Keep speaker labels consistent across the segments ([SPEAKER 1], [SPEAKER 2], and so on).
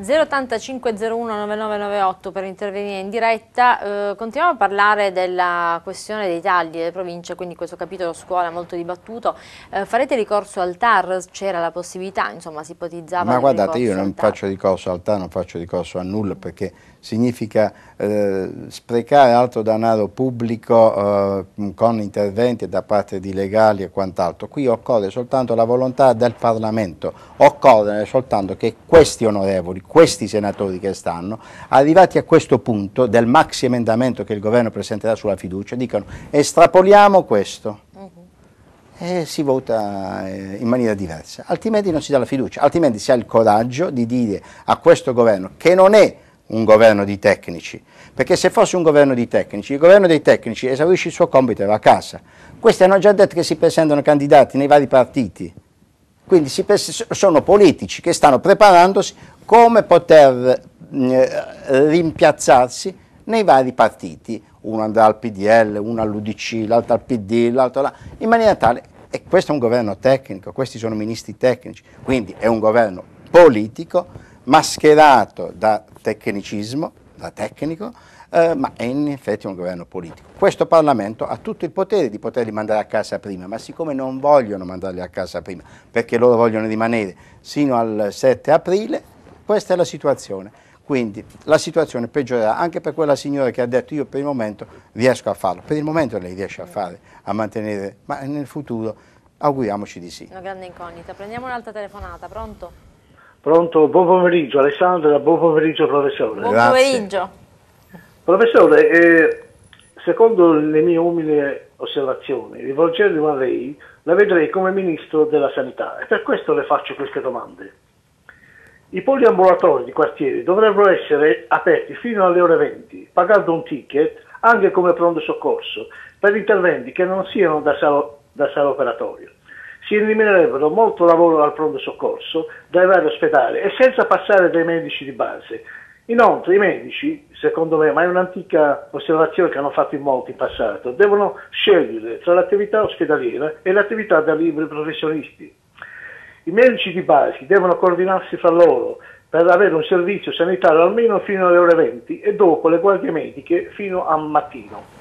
[SPEAKER 1] 085019998 per intervenire in diretta. Eh, continuiamo a parlare della questione dei tagli delle province, quindi questo capitolo scuola molto dibattuto. Eh, farete ricorso al TAR? C'era la possibilità, insomma, si ipotizzava. Ma guardate, io non
[SPEAKER 2] faccio ricorso al TAR, non faccio ricorso a nulla perché significa eh, sprecare altro denaro pubblico eh, con interventi da parte di legali e quant'altro. Qui occorre soltanto la volontà del Parlamento, occorre soltanto che questi onorevoli, questi senatori che stanno, arrivati a questo punto del maxi emendamento che il governo presenterà sulla fiducia, dicano estrapoliamo questo mhm. e si vota eh, in maniera diversa, altrimenti non si dà la fiducia, altrimenti si ha il coraggio di dire a questo governo che non è un governo di tecnici, perché se fosse un governo di tecnici, il governo dei tecnici esaurisce il suo compito e va a casa. Questi hanno già detto che si presentano candidati nei vari partiti, quindi sono politici che stanno preparandosi come poter mh, mm, eh, rimpiazzarsi nei vari partiti, uno andrà al PDL, uno all'UDC, l'altro al PD, l'altro là, in maniera tale, e questo è un governo tecnico, questi sono ministri tecnici, quindi è un governo politico mascherato da tecnicismo, da tecnico, eh, ma è in effetti un governo politico. Questo Parlamento ha tutto il potere di poterli mandare a casa prima, ma siccome non vogliono mandarli a casa prima, perché loro vogliono rimanere sino al 7 aprile, questa è la situazione. Quindi la situazione peggiorerà anche per quella signora che ha detto io per il momento riesco a farlo. Per il momento lei riesce a fare, a mantenere, ma nel futuro
[SPEAKER 3] auguriamoci di sì.
[SPEAKER 1] Una grande incognita. Prendiamo un'altra telefonata, pronto?
[SPEAKER 3] Pronto, buon pomeriggio Alessandra, buon pomeriggio professore. Buon pomeriggio. Professore, eh, secondo le mie umili osservazioni, rivolgendomi a lei, la vedrei come Ministro della Sanità e per questo le faccio queste domande. I poliambulatori di quartieri dovrebbero essere aperti fino alle ore 20, pagando un ticket anche come pronto soccorso per interventi che non siano da sala, da sala operatorio si eliminerebbero molto lavoro dal pronto soccorso, dai vari ospedali e senza passare dai medici di base. Inoltre i medici, secondo me, ma è un'antica osservazione che hanno fatto in molti in passato, devono scegliere tra l'attività ospedaliera e l'attività da liberi professionisti. I medici di base devono coordinarsi fra loro per avere un servizio sanitario almeno fino alle ore 20 e dopo le guardie mediche fino a mattino.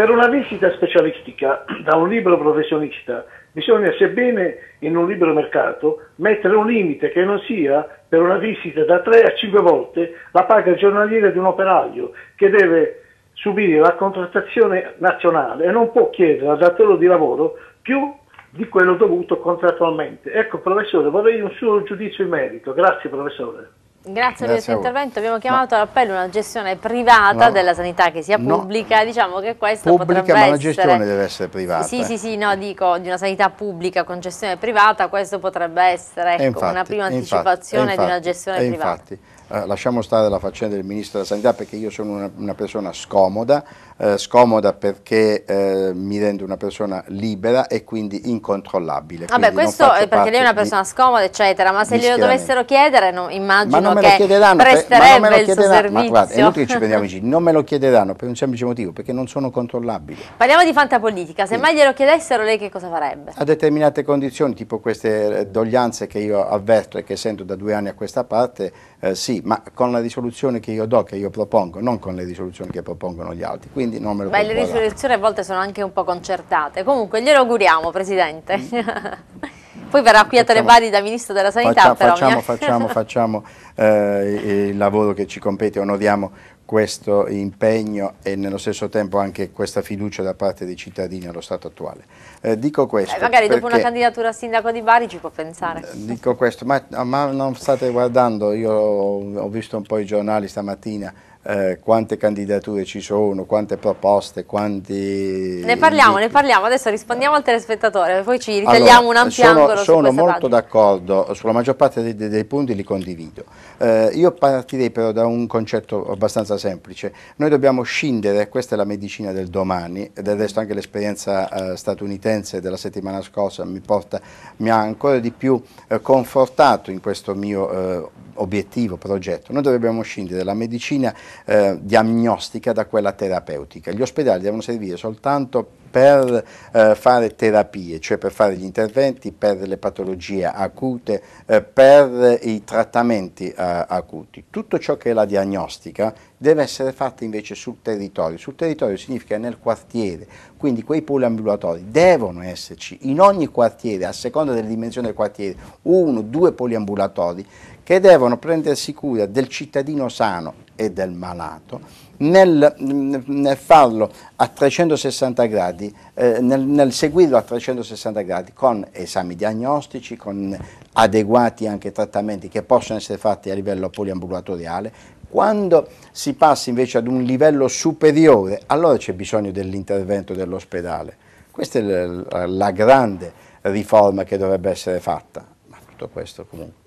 [SPEAKER 3] Per una visita specialistica da un libero professionista bisogna, sebbene in un libero mercato, mettere un limite che non sia per una visita da 3 a 5 volte la paga giornaliera di un operaio che deve subire la contrattazione nazionale e non può chiedere al datore di lavoro più di quello dovuto contrattualmente. Ecco professore, vorrei un suo giudizio in merito. Grazie professore.
[SPEAKER 1] Grazie, Grazie per il suo intervento. Abbiamo chiamato all'appello una gestione privata no. della sanità che sia pubblica, no. diciamo che questo pubblica, potrebbe essere... Pubblica, ma la gestione
[SPEAKER 2] deve essere privata. Sì, sì, sì,
[SPEAKER 1] no, eh. dico di una sanità pubblica con gestione privata, questo potrebbe essere ecco, infatti, una prima anticipazione infatti, di una gestione privata.
[SPEAKER 2] Infatti, eh, lasciamo stare la faccenda del Ministro della Sanità perché io sono una, una persona scomoda, eh, scomoda perché eh, mi rendo una persona libera e quindi incontrollabile. Vabbè, quindi questo è perché lei è una persona di,
[SPEAKER 1] scomoda, eccetera, ma se glielo dovessero chiedere no, immagino ma non che presterebbe per, il suo servizio. Ma guarda, è inutile ci prendiamo in
[SPEAKER 2] giro, non me lo chiederanno per un semplice motivo, perché non sono controllabile.
[SPEAKER 1] Parliamo di fantapolitica, se sì. mai glielo chiedessero lei che cosa farebbe?
[SPEAKER 2] A determinate condizioni, tipo queste eh, doglianze che io avverto e che sento da due anni a questa parte, eh, sì, ma con la risoluzione che io do, che io propongo, non con le risoluzioni che propongono gli altri, quindi non me lo Beh, le risoluzioni
[SPEAKER 1] a volte sono anche un po' concertate, comunque glielo auguriamo Presidente. Mm. Poi verrà qui a Telebadi da Ministro della Sanità. Faccia, facciamo, facciamo,
[SPEAKER 2] facciamo eh, il lavoro che ci compete, onoriamo questo impegno e nello stesso tempo anche questa fiducia da parte dei cittadini allo stato attuale. Eh, dico questo. Eh, magari dopo una
[SPEAKER 1] candidatura a sindaco di Bari ci può pensare. Eh,
[SPEAKER 2] dico questo, ma, ma non state guardando, io ho visto un po' i giornali stamattina, eh, quante candidature ci sono, quante proposte, quanti... Ne parliamo, ne
[SPEAKER 1] parliamo, adesso rispondiamo al telespettatore, poi ci ritagliamo allora, un ampio sono, angolo Sono molto
[SPEAKER 2] d'accordo, sulla maggior parte dei, dei punti li condivido. Eh, io partirei però da un concetto abbastanza semplice, noi dobbiamo scindere, questa è la medicina del domani, del resto anche l'esperienza eh, statunitense della settimana scorsa mi, porta, mi ha ancora di più eh, confortato in questo mio eh, obiettivo, progetto, noi dobbiamo scindere la medicina eh, diagnostica da quella terapeutica. Gli ospedali devono servire soltanto per eh, fare terapie, cioè per fare gli interventi per le patologie acute, eh, per i trattamenti eh, acuti. Tutto ciò che è la diagnostica deve essere fatto invece sul territorio. Sul territorio significa nel quartiere, quindi quei poliambulatori devono esserci in ogni quartiere, a seconda delle dimensioni del quartiere, uno, due poliambulatori che devono prendersi cura del cittadino sano e del malato, nel, nel farlo a 360 gradi, eh, nel, nel seguirlo a 360 gradi con esami diagnostici, con adeguati anche trattamenti che possono essere fatti a livello poliambulatoriale, quando si passa invece ad un livello superiore, allora c'è bisogno dell'intervento dell'ospedale. Questa è la grande riforma che dovrebbe essere fatta, ma tutto questo comunque.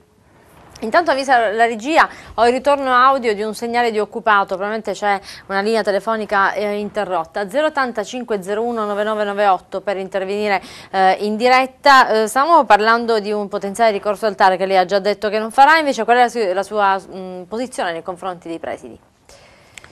[SPEAKER 1] Intanto avvisa la regia, ho il ritorno audio di un segnale di occupato, probabilmente c'è una linea telefonica eh, interrotta. 085 01 per intervenire eh, in diretta. Eh, stavamo parlando di un potenziale ricorso al TAR che lei ha già detto che non farà, invece qual è la, su la sua mh, mm, posizione nei confronti dei presidi?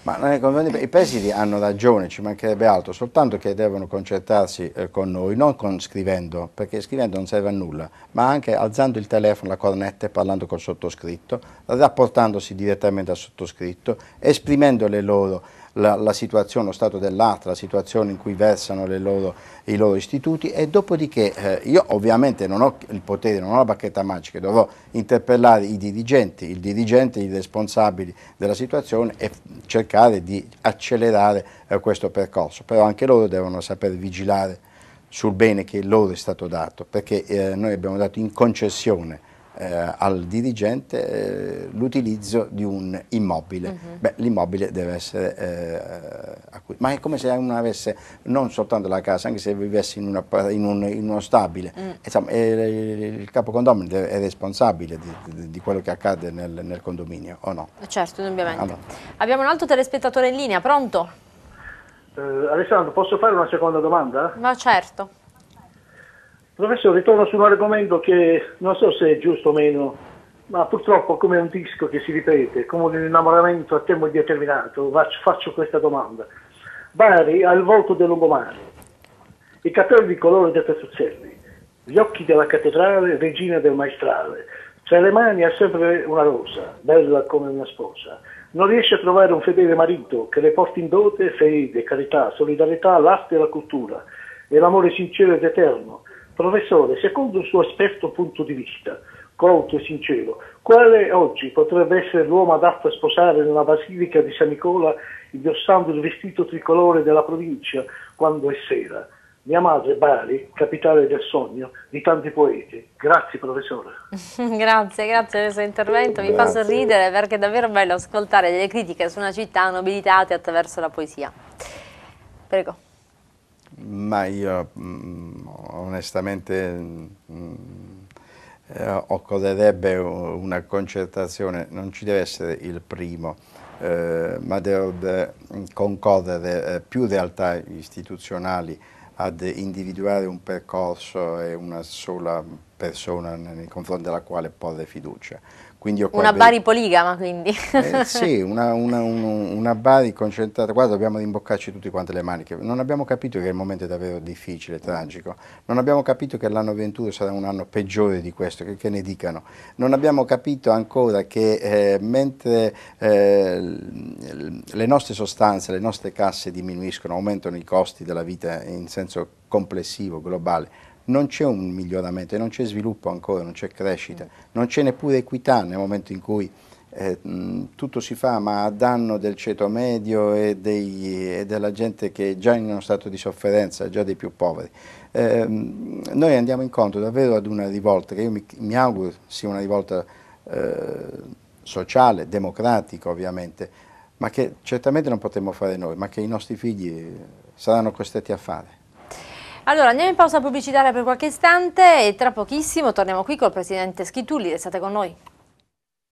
[SPEAKER 2] Ma eh, i paesi hanno ragione, ci mancherebbe altro, soltanto che devono concertarsi eh, con noi, non con scrivendo, perché scrivendo non serve a nulla, ma anche alzando il telefono, la cornetta e parlando col sottoscritto, rapportandosi direttamente al sottoscritto, esprimendo le loro la, la situazione, lo stato dell'arte, la situazione in cui versano loro, i loro istituti e dopodiché eh, io ovviamente non ho il potere, non ho la bacchetta magica, dovrò interpellare i dirigenti, il dirigente, i responsabili della situazione e cercare di accelerare eh, questo percorso, però anche loro devono saper vigilare sul bene che loro è stato dato, perché eh, noi abbiamo dato in concessione eh, al dirigente eh, l'utilizzo di un immobile. Uh mhm. -huh. Beh, l'immobile deve essere eh, acquistato, ma è come se uno avesse non soltanto la casa, anche se vivesse in, una, in, un, in uno stabile. Mm. Insomma, è, il capo condomino è responsabile di, di, quello che accade nel, nel, condominio,
[SPEAKER 3] o no?
[SPEAKER 1] Certo, indubbiamente. Allora. Abbiamo un altro telespettatore in linea, pronto?
[SPEAKER 3] Eh, Alessandro, posso fare una seconda domanda?
[SPEAKER 1] Ma certo.
[SPEAKER 3] Professore, ritorno su un argomento che non so se è giusto o meno, ma purtroppo come un disco che si ripete, come un innamoramento a tempo indeterminato, faccio questa domanda. Bari ha il volto del lungomare, i capelli di colore dei Petruzzelli, gli occhi della cattedrale, regina del maestrale, tra le mani ha sempre una rosa, bella come una sposa. Non riesce a trovare un fedele marito che le porti in dote fede, carità, solidarietà, l'arte e la cultura e l'amore sincero ed eterno. Professore, secondo il suo esperto punto di vista, colto e sincero, quale oggi potrebbe essere l'uomo adatto a sposare nella Basilica di San Nicola indossando il vestito tricolore della provincia quando è sera? Mia madre, Bari, capitale del sogno di tanti poeti. Grazie professore.
[SPEAKER 1] grazie, grazie per suo intervento. Mi grazie. fa sorridere perché è davvero bello ascoltare delle critiche su una città nobilitate attraverso la poesia. Prego.
[SPEAKER 2] Ma io mm, onestamente mh, mm, eh, occorrerebbe una concertazione, non ci deve essere il primo, eh, ma deve concorrere eh, più realtà istituzionali ad individuare un percorso e una sola persona nei confronti della quale porre fiducia una Bari
[SPEAKER 1] poligama quindi. Eh, sì,
[SPEAKER 2] una, una, un, una, Bari concentrata, guarda dobbiamo rimboccarci tutti quanti le maniche, non abbiamo capito che il momento è davvero difficile, mm. tragico, non abbiamo capito che l'anno 21 sarà un anno peggiore di questo, che, che ne dicano, non abbiamo capito ancora che eh, mentre eh, le nostre sostanze, le nostre casse diminuiscono, aumentano i costi della vita in senso complessivo, globale, non c'è un miglioramento, non c'è sviluppo ancora, non c'è crescita, non c'è neppure equità nel momento in cui eh, mh, tutto si fa ma a danno del ceto medio e, dei, e, della gente che è già in uno stato di sofferenza, già dei più poveri. Eh, noi andiamo incontro davvero ad una rivolta che io mi, mi auguro sia una rivolta eh, sociale, democratica ovviamente, ma che certamente non potremo fare noi, ma che i nostri figli eh, saranno costretti a fare.
[SPEAKER 1] Allora andiamo in pausa pubblicitaria per qualche istante e tra pochissimo torniamo qui col presidente Schitulli, restate con noi.